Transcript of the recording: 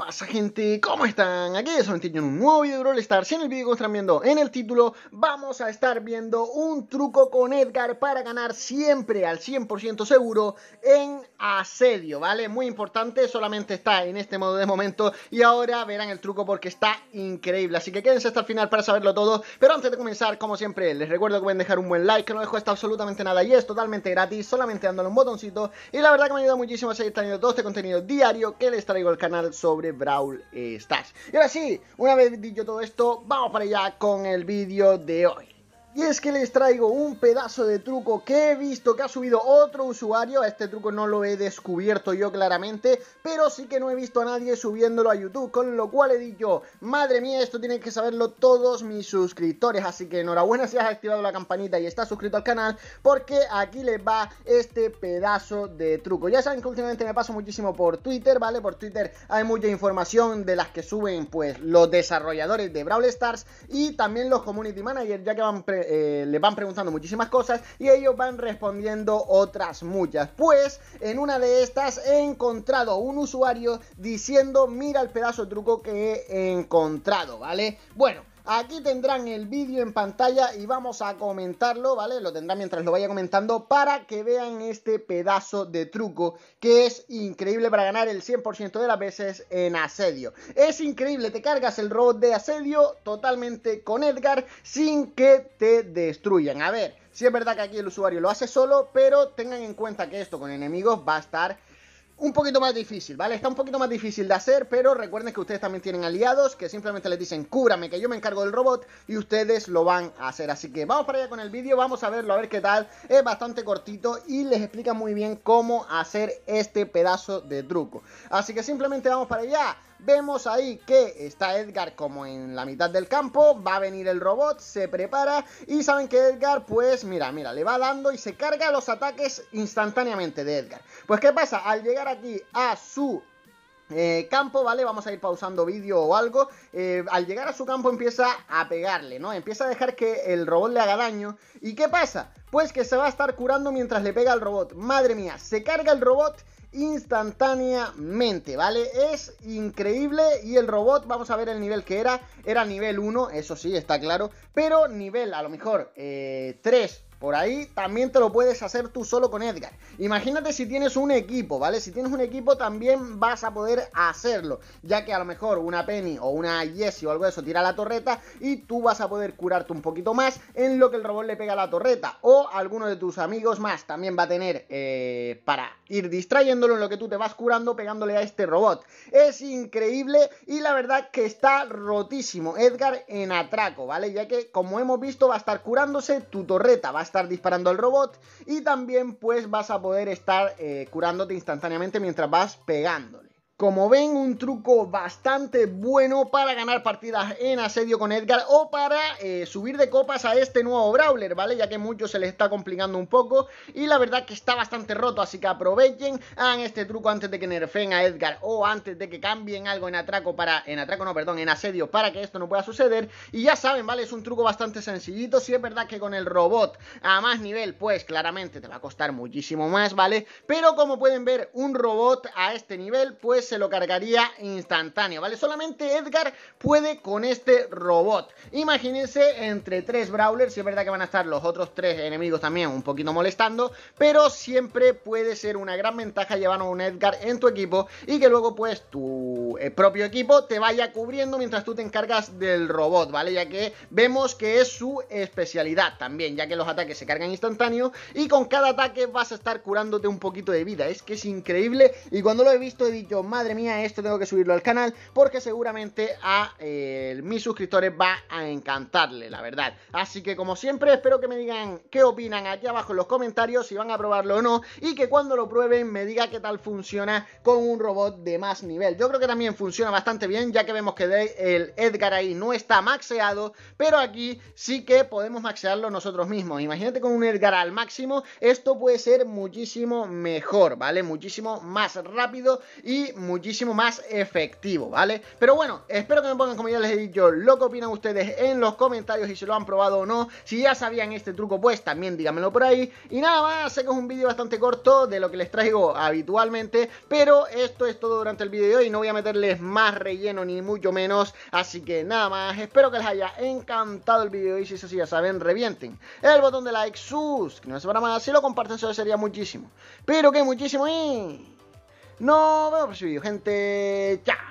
pasa gente? ¿Cómo están? Aquí es Solentino en un nuevo video de Brawl Stars en el video que están viendo en el título vamos a estar viendo un truco con Edgar para ganar siempre al 100% seguro en asedio, ¿vale? Muy importante, solamente está en este modo de momento y ahora verán el truco porque está increíble, así que quédense hasta el final para saberlo todo, pero antes de comenzar, como siempre, les recuerdo que pueden dejar un buen like, que no les cuesta absolutamente nada y es totalmente gratis, solamente dándole un botoncito y la verdad que me ayuda muchísimo a seguir teniendo todo este contenido diario que les traigo al canal sobre Brawl Stars. Y ahora sí, una vez dicho todo esto, vamos para allá con el vídeo de hoy. Y es que les traigo un pedazo de truco que he visto que ha subido otro usuario. Este truco no lo he descubierto yo claramente, pero sí que no he visto a nadie subiéndolo a YouTube. Con lo cual he dicho, madre mía, esto tienen que saberlo todos mis suscriptores. Así que enhorabuena si has activado la campanita y estás suscrito al canal, porque aquí les va este pedazo de truco. Ya saben que últimamente me paso muchísimo por Twitter, ¿vale? Por Twitter hay mucha información de las que suben pues los desarrolladores de Brawl Stars y también los community managers, ya que van pre eh, le van preguntando muchísimas cosas y ellos van respondiendo otras muchas. Pues en una de estas he encontrado un usuario diciendo, mira el pedazo de truco que he encontrado, ¿vale? Bueno. Aquí tendrán el vídeo en pantalla y vamos a comentarlo, ¿vale? Lo tendrán mientras lo vaya comentando para que vean este pedazo de truco que es increíble para ganar el 100% de las veces en asedio. Es increíble, te cargas el robot de asedio totalmente con Edgar sin que te destruyan. A ver, si sí es verdad que aquí el usuario lo hace solo, pero tengan en cuenta que esto con enemigos va a estar un poquito más difícil, ¿vale? Está un poquito más difícil de hacer, pero recuerden que ustedes también tienen aliados que simplemente les dicen, Cúbrame, que yo me encargo del robot y ustedes lo van a hacer. Así que vamos para allá con el vídeo, vamos a verlo, a ver qué tal. Es bastante cortito y les explica muy bien cómo hacer este pedazo de truco. Así que simplemente vamos para allá. Vemos ahí que está Edgar como en la mitad del campo, va a venir el robot, se prepara y saben que Edgar pues mira, mira, le va dando y se carga los ataques instantáneamente de Edgar. Pues ¿qué pasa? Al llegar aquí a su eh, campo, ¿vale? Vamos a ir pausando vídeo o algo. Eh, al llegar a su campo empieza a pegarle, ¿no? Empieza a dejar que el robot le haga daño. ¿Y qué pasa? Pues que se va a estar curando mientras le pega al robot. Madre mía, se carga el robot instantáneamente, ¿vale? Es increíble y el robot, vamos a ver el nivel que era, era nivel 1, eso sí, está claro, pero nivel a lo mejor eh, 3 por ahí también te lo puedes hacer tú solo con Edgar. Imagínate si tienes un equipo, ¿vale? Si tienes un equipo también vas a poder hacerlo, ya que a lo mejor una Penny o una Jessie o algo de eso tira la torreta y tú vas a poder curarte un poquito más en lo que el robot le pega a la torreta. O alguno de tus amigos más también va a tener eh, para ir distrayéndolo en lo que tú te vas curando pegándole a este robot. Es increíble y la verdad que está rotísimo Edgar en atraco, ¿vale? Ya que como hemos visto va a estar curándose tu torreta, va a estar disparando al robot y también pues vas a poder estar eh, curándote instantáneamente mientras vas pegando. Como ven, un truco bastante bueno para ganar partidas en asedio con Edgar o para eh, subir de copas a este nuevo Brawler, ¿vale? Ya que mucho se les está complicando un poco y la verdad que está bastante roto, así que aprovechen, hagan este truco antes de que nerfen a Edgar o antes de que cambien algo en atraco para... en atraco no, perdón, en asedio para que esto no pueda suceder. Y ya saben, ¿vale? Es un truco bastante sencillito, si es verdad que con el robot a más nivel, pues claramente te va a costar muchísimo más, ¿vale? Pero como pueden ver, un robot a este nivel, pues se lo cargaría instantáneo, ¿vale? Solamente Edgar puede con este robot. Imagínense entre tres Brawlers, si es verdad que van a estar los otros tres enemigos también un poquito molestando, pero siempre puede ser una gran ventaja llevar a un Edgar en tu equipo y que luego pues tu eh, propio equipo te vaya cubriendo mientras tú te encargas del robot, ¿vale? Ya que vemos que es su especialidad también, ya que los ataques se cargan instantáneo y con cada ataque vas a estar curándote un poquito de vida. Es que es increíble y cuando lo he visto he dicho, más madre mía, esto tengo que subirlo al canal porque seguramente a eh, mis suscriptores va a encantarle, la verdad. Así que como siempre, espero que me digan qué opinan aquí abajo en los comentarios, si van a probarlo o no, y que cuando lo prueben me diga qué tal funciona con un robot de más nivel. Yo creo que también funciona bastante bien, ya que vemos que el Edgar ahí no está maxeado, pero aquí sí que podemos maxearlo nosotros mismos. Imagínate con un Edgar al máximo, esto puede ser muchísimo mejor, ¿vale? Muchísimo más rápido y muchísimo más efectivo, ¿vale? Pero bueno, espero que me pongan, como ya les he dicho, lo que opinan ustedes en los comentarios y si lo han probado o no. Si ya sabían este truco, pues también díganmelo por ahí. Y nada más, sé que es un vídeo bastante corto de lo que les traigo habitualmente, pero esto es todo durante el vídeo de hoy. No voy a meterles más relleno ni mucho menos, así que nada más. Espero que les haya encantado el vídeo y si eso sí ya saben, revienten el botón de like, sus, que no se para más. Si lo comparten, eso sería muchísimo. Pero que muchísimo y... Nos vemos por el video, gente. Chao.